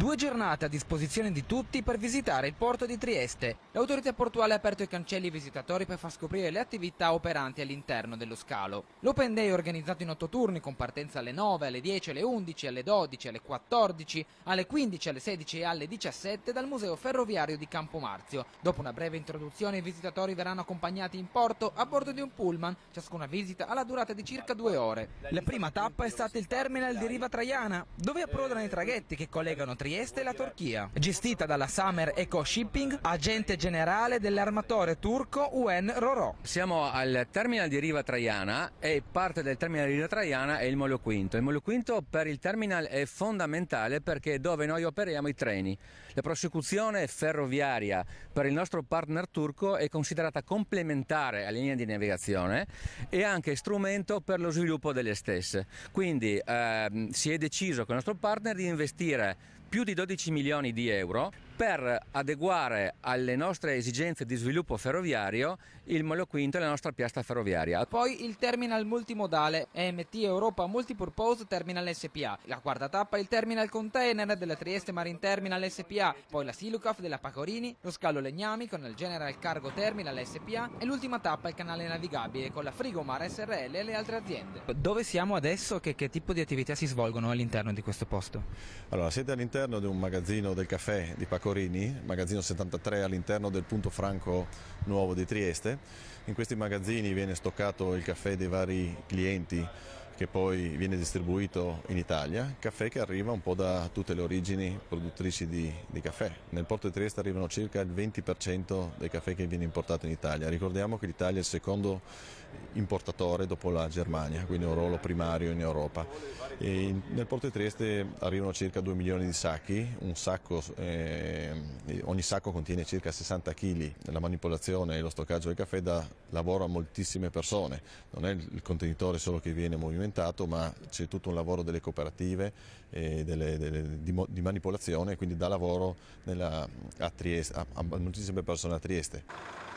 Due giornate a disposizione di tutti per visitare il porto di Trieste. L'autorità portuale ha aperto i cancelli ai visitatori per far scoprire le attività operanti all'interno dello scalo. L'Open Day è organizzato in otto turni con partenza alle 9, alle 10, alle 11, alle 12, alle 14, alle 15, alle 16 e alle 17 dal Museo Ferroviario di Campo Marzio. Dopo una breve introduzione i visitatori verranno accompagnati in porto a bordo di un pullman. Ciascuna visita ha la durata di circa due ore. La prima tappa è stata il terminal di Riva Traiana, dove approdano i traghetti che collegano Trieste Trieste e la Turchia. Gestita dalla Summer Eco Shipping, agente generale dell'armatore turco UN Roro. Siamo al terminal di Riva Traiana e parte del terminal di Riva Traiana è il Molo Quinto. Il Molo Quinto per il terminal è fondamentale perché è dove noi operiamo i treni. La prosecuzione ferroviaria per il nostro partner turco è considerata complementare alla linea di navigazione e anche strumento per lo sviluppo delle stesse. Quindi ehm, si è deciso con il nostro partner di investire più di 12 milioni di euro per adeguare alle nostre esigenze di sviluppo ferroviario il Molo Quinto e la nostra piastra ferroviaria. Poi il terminal multimodale EMT Europa Multipurpose Terminal SPA, la quarta tappa il terminal container della Trieste Marine Terminal SPA, poi la Silucaf della Pacorini, lo scalo Legnami con il General Cargo Terminal SPA e l'ultima tappa il canale navigabile con la Frigomar SRL e le altre aziende. Dove siamo adesso e che tipo di attività si svolgono all'interno di questo posto? Allora, siete all'interno di un magazzino del caffè di Pacorini Pecorini, magazzino 73 all'interno del punto franco nuovo di Trieste. In questi magazzini viene stoccato il caffè dei vari clienti che poi viene distribuito in Italia, caffè che arriva un po' da tutte le origini produttrici di, di caffè. Nel porto di Trieste arrivano circa il 20% dei caffè che viene importato in Italia. Ricordiamo che l'Italia è il secondo importatore dopo la Germania, quindi un ruolo primario in Europa. E nel porto di Trieste arrivano circa 2 milioni di sacchi, sacco, eh, ogni sacco contiene circa 60 kg, la manipolazione e lo stoccaggio del caffè dà lavoro a moltissime persone, non è il contenitore solo che viene movimentato, presentato, ma c'è tutto un lavoro delle cooperative delle, delle, di, di, manipolazione, quindi dà lavoro nella, a Trieste, a, a moltissime persone a Trieste.